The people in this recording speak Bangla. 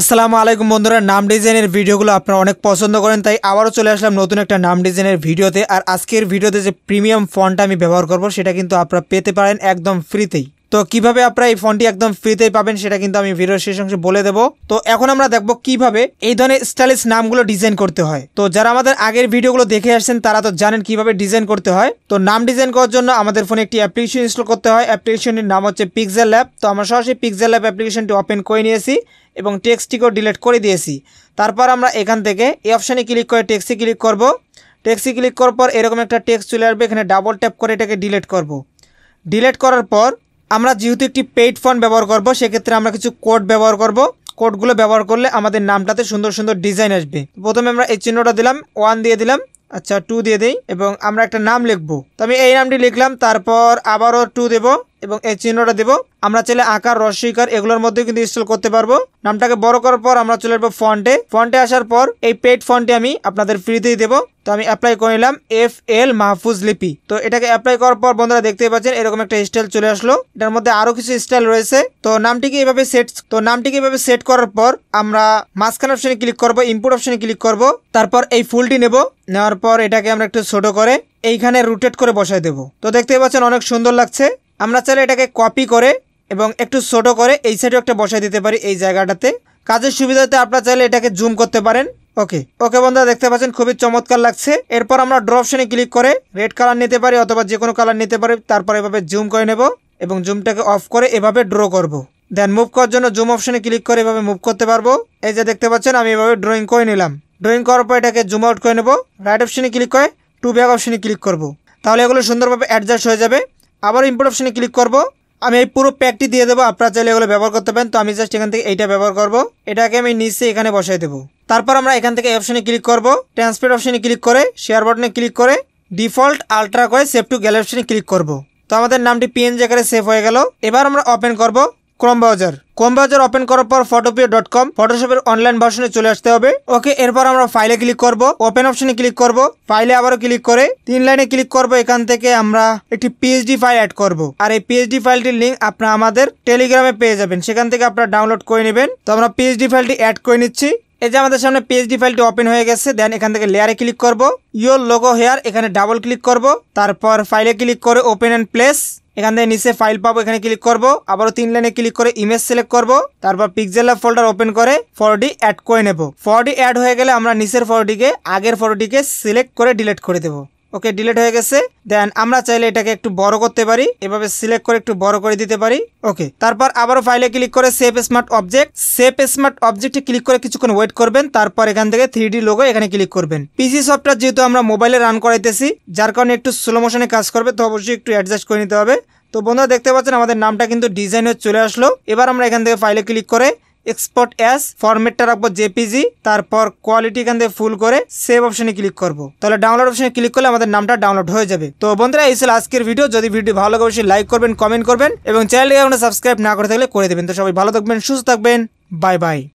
আসসালামু আলাইকুম বন্ধুরা নাম ডিজাইনের ভিডিওগুলো আপনারা অনেক পছন্দ করেন তাই আবারও চলে আসলাম নতুন একটা নাম ডিজাইনের ভিডিওতে আর আজকের ভিডিওতে যে প্রিমিয়াম ফন্টটা আমি ব্যবহার করব সেটা কিন্তু আপনারা পেতে পারেন একদম ফ্রিতেই তো কিভাবে আপনারা এই ফোনটি একদম ফ্রিতে পাবেন সেটা কিন্তু আমি ভিডিওর শেষ অংশে বলে দেবো তো এখন আমরা দেখব কিভাবে এই ধরনের স্টাইলিশ নামগুলো ডিজাইন করতে হয় তো যারা আমাদের আগের ভিডিওগুলো দেখে আসছেন তারা তো জানেন কিভাবে ডিজাইন করতে হয় তো নাম ডিজাইন করার জন্য আমাদের ফোনে একটি অ্যাপ্লিকেশন ইনস্টল করতে হয় অ্যাপ্লিকেশনের নাম হচ্ছে পিক্সেল ল্যাব তো আমরা সরাসরি পিক্সেল ল্যাব অ্যাপ্লিকেশনটি ওপেন করে নিয়েছি এবং টেক্সটিকেও ডিলিট করে দিয়েছি তারপর আমরা এখান থেকে এই অপশানে ক্লিক করে টেক্সি ক্লিক করব টেক্সি ক্লিক করার পর এরকম একটা টেক্সট চলে আসবে এখানে ডাবল ট্যাপ করে এটাকে ডিলিট করব ডিলিট করার পর আমরা যেহেতু একটি পেইড ফোন ব্যবহার করব সেক্ষেত্রে আমরা কিছু কোড ব্যবহার করব কোডগুলো ব্যবহার করলে আমাদের নামটাতে সুন্দর সুন্দর ডিজাইন আসবে প্রথমে আমরা এই চিহ্নটা দিলাম ওয়ান দিয়ে দিলাম আচ্ছা টু দিয়ে দিই এবং আমরা একটা নাম লিখবো তো আমি এই নামটি লিখলাম তারপর আবারও টু দেবো এবং এই চিহ্নটা দেব আমরা চাইলে আকার রসিকার এগুলোর মধ্যে কিন্তু ইনস্টল করতে পারবো নামটাকে বড় করার পর আমরা চলে আসবো ফন্টে ফন্টে আসার পর এই পেড ফন্টে আমি আপনাদের ফ্রিতেই দেবো তো আমি অ্যাপ্লাই করে নিলাম এফ এল মাহফুজ লিপি তো এটাকে অ্যাপ্লাই করার পর বন্ধুরা দেখতে পাচ্ছেন এরকম একটা স্টাইল চলে আসলো এটার মধ্যে আরো কিছু স্টাইল রয়েছে তো নামটিকে এভাবে সেট তো নামটিকে এভাবে সেট করার পর আমরা মাঝখান অপশনে ক্লিক করব ইম্পোর্ট অপশনে ক্লিক করব তারপর এই ফুলটি নেব নেওয়ার পর এটাকে আমরা একটু ছোট করে এইখানে রোটেট করে বসায় দেবো তো দেখতে পাচ্ছেন অনেক সুন্দর লাগছে আমরা চাইলে এটাকে কপি করে এবং একটু ছোট করে এই সাইডেও একটা বসাই দিতে পারি এই জায়গাটাতে কাজের সুবিধাতে আপনারা চাইলে এটাকে জুম করতে পারেন ওকে ওকে বন্ধুরা দেখতে পাচ্ছেন খুবই চমৎকার লাগছে এরপর আমরা ড্রপশনে ক্লিক করে রেড কালার নিতে পারি অথবা যে কোনো কালার নিতে পারি তারপর এভাবে জুম করে নেব এবং জুমটাকে অফ করে এভাবে ড্র করব। দেন মুভ করার জন্য জুম অপশনে ক্লিক করে এভাবে মুভ করতে পারবো এই যে দেখতে পাচ্ছেন আমি এভাবে ড্রয়িং করে নিলাম ড্রয়িং করার পর এটাকে জুম আউট করে নেব রাইট অপশনে ক্লিক করে টু ব্যাক অপশনে ক্লিক করব। তাহলে এগুলো সুন্দরভাবে অ্যাডজাস্ট হয়ে যাবে আবার ইম্পোর্ট অপশানে ক্লিক করব আমি এই পুরো প্যাকটি দিয়ে দেবো আপনারা চাইলে এগুলো ব্যবহার করতে পারেন তো আমি জাস্ট এখান থেকে এইটা ব্যবহার করব এটাকে আমি নিচে এখানে বসাই দেবো তারপর আমরা এখান থেকে এই অপশানে ক্লিক করব ট্রান্সপোর্ট অপশানে ক্লিক করে শেয়ার বাটনে ক্লিক করে ডিফল্ট আলট্রা করে সেভ টু গ্যালারি অপশানে ক্লিক করব তো আমাদের নামটি পিএন জায়গায় সেভ হয়ে গেল এবার আমরা ওপেন করব ক্রম ব্রাউজার ক্রম ব্রাউজার ওপেন করার পর ফটোপিও ডট কম ফটোশপের অনলাইন ভার্সনে চলে আসতে হবে ওকে এরপর আমরা ফাইলে ক্লিক করব ওপেন অপশনে ক্লিক করব ফাইলে আবারও ক্লিক করে তিন লাইনে ক্লিক করব এখান থেকে আমরা একটি পিএইচডি ফাইল অ্যাড করব আর এই পিএইচডি ফাইলটির লিঙ্ক আপনারা আমাদের টেলিগ্রামে পেয়ে যাবেন সেখান থেকে আপনারা ডাউনলোড করে নেবেন তো আমরা পিএইচডি ফাইলটি অ্যাড করে নিচ্ছি এই যে আমাদের সামনে পিএইচডি ফাইলটি ওপেন হয়ে গেছে দেন এখান থেকে লেয়ারে ক্লিক করব ইউর লোগো হেয়ার এখানে ডাবল ক্লিক করব তারপর ফাইলে ক্লিক করে ওপেন অ্যান্ড প্লেস এখান থেকে নিচে ফাইল পাবো এখানে ক্লিক করব আবারও তিন লাইনে ক্লিক করে ইমেজ সিলেক্ট করব তারপর পিকজেলা ফোল্ডার ওপেন করে ফটোটি অ্যাড করে নেব ফটোটি অ্যাড হয়ে গেলে আমরা নিচের ফটোটিকে আগের ফটোটিকে সিলেক্ট করে ডিলিট করে দেবো ওকে ডিলেট হয়ে গেছে দেন আমরা চাইলে এটাকে একটু বড় করতে পারি এভাবে সিলেক্ট করে একটু বড় করে দিতে পারি ওকে তারপর আবারও ফাইলে ক্লিক করে save smart object save smart অবজেক্টে ক্লিক করে কিছুক্ষণ ওয়েট করবেন তারপর এখান থেকে থ্রি লোগো এখানে ক্লিক করবেন পিসি সফটওয়্যার যেহেতু আমরা মোবাইলে রান করাইতেছি যার কারণে একটু স্লো মোশনে কাজ করবে তো অবশ্যই একটু অ্যাডজাস্ট করে নিতে হবে তো বন্ধুরা দেখতে পাচ্ছেন আমাদের নামটা কিন্তু ডিজাইন হয়ে চলে আসলো এবার আমরা এখান থেকে ফাইলে ক্লিক করে এক্সপোর্ট অ্যাস ফরম্যাটটা রাখবো জেপিজি তারপর কোয়ালিটি এখান থেকে ফুল করে সেভ অপশনে ক্লিক করব তাহলে ডাউনলোড অপশনে ক্লিক করলে আমাদের নামটা ডাউনলোড হয়ে যাবে তো বন্ধুরা এই ছিল আজকের ভিডিও যদি ভিডিও ভালো লাগে অবশ্যই লাইক করবেন কমেন্ট করবেন এবং চ্যানেলটিকে আপনারা সাবস্ক্রাইব না করে থাকলে করে দেবেন তো সবাই ভালো থাকবেন সুস্থ থাকবেন বাই বাই